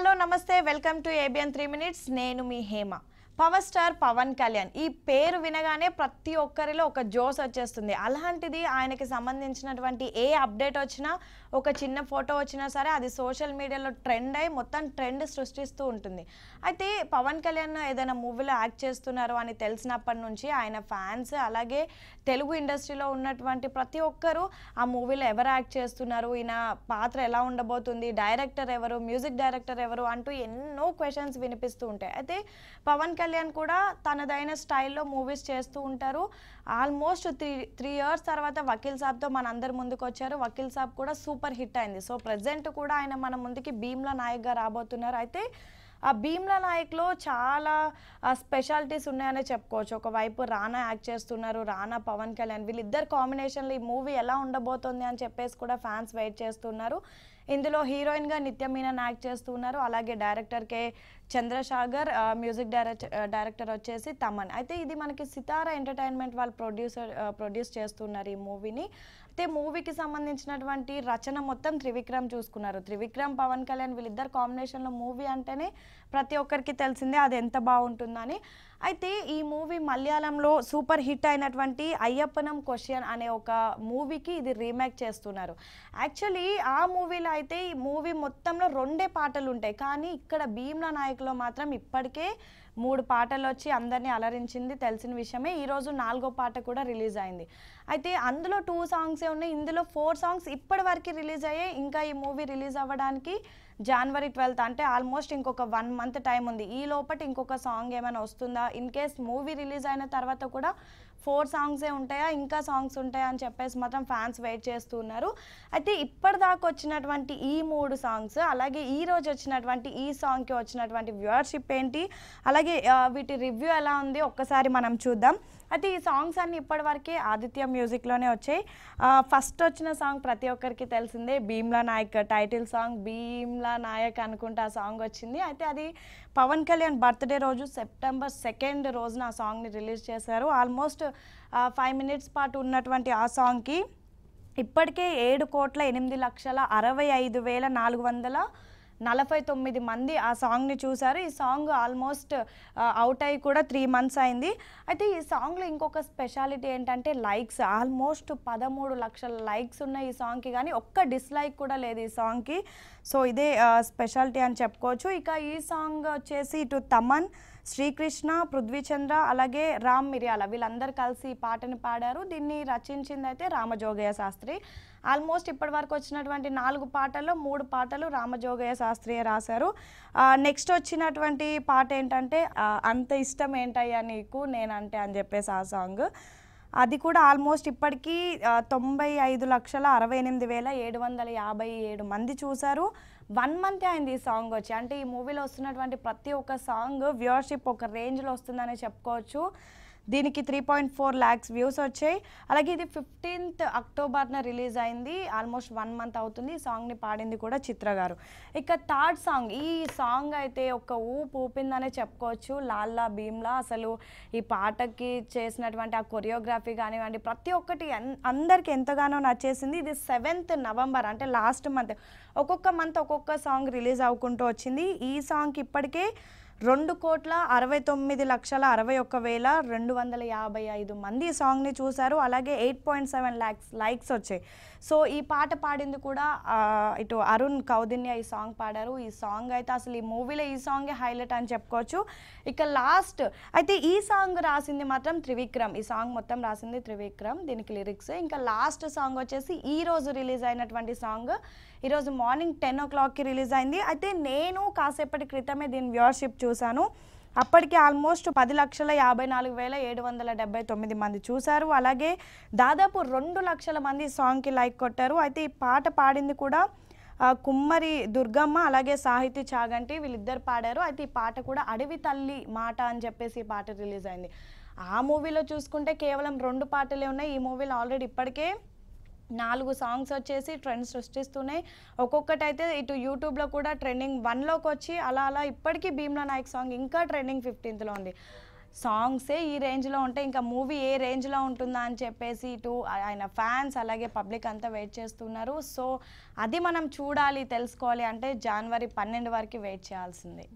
hello నమస్తే welcome to ABN three minutes నేను మీ హేమ పవర్ స్టార్ పవన్ కళ్యాణ్ ఈ పేరు వినగానే ప్రతి ఒక్కరిలో ఒక జోస్ వచ్చేస్తుంది అలాంటిది ఆయనకి సంబంధించినటువంటి ఏ అప్డేట్ వచ్చినా ఒక చిన్న ఫోటో వచ్చినా సరే అది సోషల్ మీడియాలో ట్రెండ్ అయి మొత్తం ట్రెండ్ సృష్టిస్తూ ఉంటుంది అయితే పవన్ కళ్యాణ్ ఏదైనా మూవీలో యాక్ట్ చేస్తున్నారు అని తెలిసినప్పటి నుంచి ఆయన ఫ్యాన్స్ అలాగే తెలుగు ఇండస్ట్రీలో ఉన్నటువంటి ప్రతి ఒక్కరూ ఆ మూవీలో ఎవరు యాక్ట్ చేస్తున్నారు ఈయన పాత్ర ఎలా ఉండబోతుంది డైరెక్టర్ ఎవరు మ్యూజిక్ డైరెక్టర్ ఎవరు అంటూ ఎన్నో క్వశ్చన్స్ వినిపిస్తూ ఉంటాయి అయితే పవన్ కళ్యాణ్ కళ్యాణ్ కూడా తనదైన స్టైల్లో మూవీస్ చేస్తూ ఉంటారు ఆల్మోస్ట్ త్రీ త్రీ ఇయర్స్ తర్వాత వకీల్ సాబ్తో మన అందరి ముందుకు వచ్చారు వకీల్ సాబ్ కూడా సూపర్ హిట్ అయింది సో ప్రజెంట్ కూడా ఆయన మన ముందుకి భీమ్లా నాయక్గా రాబోతున్నారు అయితే ఆ భీమ్లా నాయక్లో చాలా స్పెషాలిటీస్ ఉన్నాయనే చెప్పుకోవచ్చు ఒకవైపు రానా యాక్ట్ చేస్తున్నారు రానా పవన్ కళ్యాణ్ వీళ్ళిద్దరు కాంబినేషన్లు ఈ మూవీ ఎలా ఉండబోతుంది అని చెప్పేసి కూడా ఫ్యాన్స్ వెయిట్ చేస్తున్నారు ఇందులో హీరోయిన్గా నిత్య మీనన్ యాక్ట్ చేస్తున్నారు అలాగే director K Chandrasagar music director director వచ్చేసి తమన్ అయితే ఇది మనకి సితారా ఎంటర్టైన్మెంట్ వాళ్ళు ప్రొడ్యూసర్ ప్రొడ్యూస్ చేస్తున్నారు ఈ మూవీని అయితే మూవీకి సంబంధించినటువంటి రచన మొత్తం త్రివిక్రమ్ చూసుకున్నారు త్రివిక్రమ్ పవన్ కళ్యాణ్ వీళ్ళిద్దరు కాంబినేషన్లో మూవీ అంటేనే ప్రతి ఒక్కరికి తెలిసిందే అది ఎంత బాగుంటుందని అయితే ఈ మూవీ మలయాళంలో సూపర్ హిట్ అయినటువంటి అయ్యప్పనం క్వశ్చన్ అనే ఒక మూవీకి ఇది రీమేక్ చేస్తున్నారు యాక్చువల్లీ ఆ మూవీలో అయితే ఈ మూవీ మొత్తంలో రెండే పాటలు ఉంటాయి కానీ ఇక్కడ భీమ్లా నాయకులో మాత్రం ఇప్పటికే మూడు పాటలు వచ్చి అందరినీ అలరించింది తెలిసిన విషయమే ఈరోజు నాలుగో పాట కూడా రిలీజ్ అయింది అయితే అందులో టూ సాంగ్సే ఉన్నాయి ఇందులో ఫోర్ సాంగ్స్ ఇప్పటి వరకు రిలీజ్ అయ్యాయి ఇంకా ఈ మూవీ రిలీజ్ అవ్వడానికి జనవరి ట్వెల్త్ అంటే ఆల్మోస్ట్ ఇంకొక వన్ మంత్ టైం ఉంది ఈ లోపల ఇంకొక సాంగ్ ఏమైనా వస్తుందా ఇన్ కేస్ మూవీ రిలీజ్ అయిన తర్వాత కూడా ఫోర్ సాంగ్సే ఉంటాయా ఇంకా సాంగ్స్ ఉంటాయా అని చెప్పేసి మాత్రం ఫ్యాన్స్ వెయిట్ చేస్తూ ఉన్నారు అయితే ఇప్పటిదాకా వచ్చినటువంటి ఈ మూడు సాంగ్స్ అలాగే ఈ రోజు వచ్చినటువంటి ఈ సాంగ్కి వచ్చినటువంటి వ్యూవర్షిప్ ఏంటి అలాగే వీటి రివ్యూ ఎలా ఉంది ఒక్కసారి మనం చూద్దాం అయితే ఈ సాంగ్స్ అన్ని ఇప్పటివరకే ఆదిత్య మ్యూజిక్లోనే వచ్చాయి ఫస్ట్ వచ్చిన సాంగ్ ప్రతి ఒక్కరికి తెలిసిందే భీమ్లా నాయక్ టైటిల్ సాంగ్ భీమ్లా నాయక్ అనుకుంటే ఆ సాంగ్ వచ్చింది అయితే అది పవన్ కళ్యాణ్ బర్త్డే రోజు సెప్టెంబర్ సెకండ్ సెకండ్ రోజున ఆ సాంగ్ని రిలీజ్ చేశారు ఆల్మోస్ట్ ఫైవ్ మినిట్స్ పాటు ఉన్నటువంటి ఆ సాంగ్కి ఇప్పటికే ఏడు కోట్ల ఎనిమిది లక్షల అరవై ఐదు వేల నాలుగు వందల నలభై తొమ్మిది మంది ఆ సాంగ్ని చూశారు ఈ సాంగ్ ఆల్మోస్ట్ అవుట్ అయ్యి కూడా త్రీ మంత్స్ అయింది అయితే ఈ సాంగ్లో ఇంకొక స్పెషాలిటీ ఏంటంటే లైక్స్ ఆల్మోస్ట్ పదమూడు లక్షల లైక్స్ ఉన్నాయి ఈ సాంగ్కి కానీ ఒక్క డిస్లైక్ కూడా లేదు ఈ సాంగ్కి సో ఇదే స్పెషాలిటీ అని చెప్పుకోవచ్చు ఇక ఈ సాంగ్ వచ్చేసి ఇటు తమన్ శ్రీకృష్ణ పృథ్వీచంద్ర అలాగే రామ్ మిర్యాల వీళ్ళందరూ కలిసి పాటని పాడారు దీన్ని రచించింది అయితే రామజోగయ్య శాస్త్రి ఆల్మోస్ట్ ఇప్పటి వరకు వచ్చినటువంటి నాలుగు పాటల్లో మూడు పాటలు రామజోగయ్య శాస్త్రియే రాశారు నెక్స్ట్ వచ్చినటువంటి పాట ఏంటంటే అంత ఇష్టం ఏంటయ్యా నీకు నేనంటే అని చెప్పేసి ఆ సాంగ్ అది కూడా ఆల్మోస్ట్ ఇప్పటికీ తొంభై ఐదు లక్షల అరవై ఎనిమిది వేల ఏడు వందల యాభై ఏడు మంది చూశారు వన్ మంత్ అయింది ఈ సాంగ్ వచ్చి అంటే ఈ మూవీలో వస్తున్నటువంటి ప్రతి ఒక్క సాంగ్ వ్యూవర్షిప్ ఒక రేంజ్లో వస్తుందని చెప్పుకోవచ్చు దీనికి three point four lakhs views వచ్చాయి అలాగే ఇది ఫిఫ్టీన్త్ అక్టోబర్న రిలీజ్ అయింది ఆల్మోస్ట్ వన్ మంత్ అవుతుంది ఈ సాంగ్ని పాడింది కూడా చిత్ర గారు ఇక థర్డ్ సాంగ్ ఈ సాంగ్ అయితే ఒక ఊపు ఊపిందనే చెప్పుకోవచ్చు లాల్లా భీమ్లా అసలు ఈ పాటకి చేసినటువంటి ఆ కొరియోగ్రఫీ కానివ్వండి ప్రతి ఒక్కటి అందరికి ఎంతగానో నచ్చేసింది ఇది సెవెంత్ నవంబర్ అంటే లాస్ట్ మంత్ ఒక్కొక్క మంత్ ఒక్కొక్క సాంగ్ రిలీజ్ అవ్వకుంటూ వచ్చింది ఈ సాంగ్కి ఇప్పటికే రెండు కోట్ల అరవై తొమ్మిది లక్షల అరవై ఒక్క వేల రెండు వందల యాభై ఐదు మంది ఈ సాంగ్ని చూశారు అలాగే eight point seven lakhs likes వచ్చాయి సో ఈ పాట పాడింది కూడా ఇటు అరుణ్ కౌదిన్య ఈ సాంగ్ పాడారు ఈ సాంగ్ అయితే అసలు ఈ మూవీలో ఈ సాంగే హైలైట్ అని చెప్పుకోవచ్చు ఇక లాస్ట్ అయితే ఈ సాంగ్ రాసింది మాత్రం త్రివిక్రమ్ ఈ సాంగ్ మొత్తం రాసింది త్రివిక్రమ్ దీనికి లిరిక్స్ ఇంకా లాస్ట్ సాంగ్ వచ్చేసి ఈ రోజు రిలీజ్ అయినటువంటి సాంగ్ ఈరోజు మార్నింగ్ టెన్ ఓ క్లాక్కి రిలీజ్ అయింది అయితే నేను కాసేపటి క్రితమే దీని వ్యూవర్షిప్ చూ చూశాను అప్పటికి ఆల్మోస్ట్ పది లక్షల యాభై నాలుగు వేల ఏడు వందల డెబ్బై తొమ్మిది మంది చూశారు అలాగే దాదాపు రెండు లక్షల మంది సాంగ్కి లైక్ కొట్టారు అయితే ఈ పాట పాడింది కూడా కుమ్మరి దుర్గమ్మ అలాగే సాహితీ చాగంటి వీళ్ళిద్దరు పాడారు అయితే ఈ పాట కూడా అడవి తల్లి మాట అని చెప్పేసి ఈ పాట రిలీజ్ అయింది ఆ మూవీలో చూసుకుంటే కేవలం రెండు పాటలే ఉన్నాయి ఈ మూవీలో ఆల్రెడీ ఇప్పటికే నాలుగు సాంగ్స్ వచ్చేసి ట్రెండ్ సృష్టిస్తున్నాయి ఒక్కొక్కటి అయితే ఇటు యూట్యూబ్లో కూడా ట్రెండింగ్ వన్లోకి వచ్చి అలా అలా ఇప్పటికీ భీమ్లా నాయక్ సాంగ్ ఇంకా ట్రెండింగ్ ఫిఫ్టీన్త్లో ఉంది సాంగ్సే ఈ రేంజ్లో ఉంటే ఇంకా మూవీ ఏ రేంజ్లో ఉంటుందా అని చెప్పేసి ఇటు ఆయన ఫ్యాన్స్ అలాగే పబ్లిక్ అంతా వెయిట్ చేస్తున్నారు సో అది మనం చూడాలి తెలుసుకోవాలి అంటే జనవరి పన్నెండు వరకు వెయిట్ చేయాల్సిందే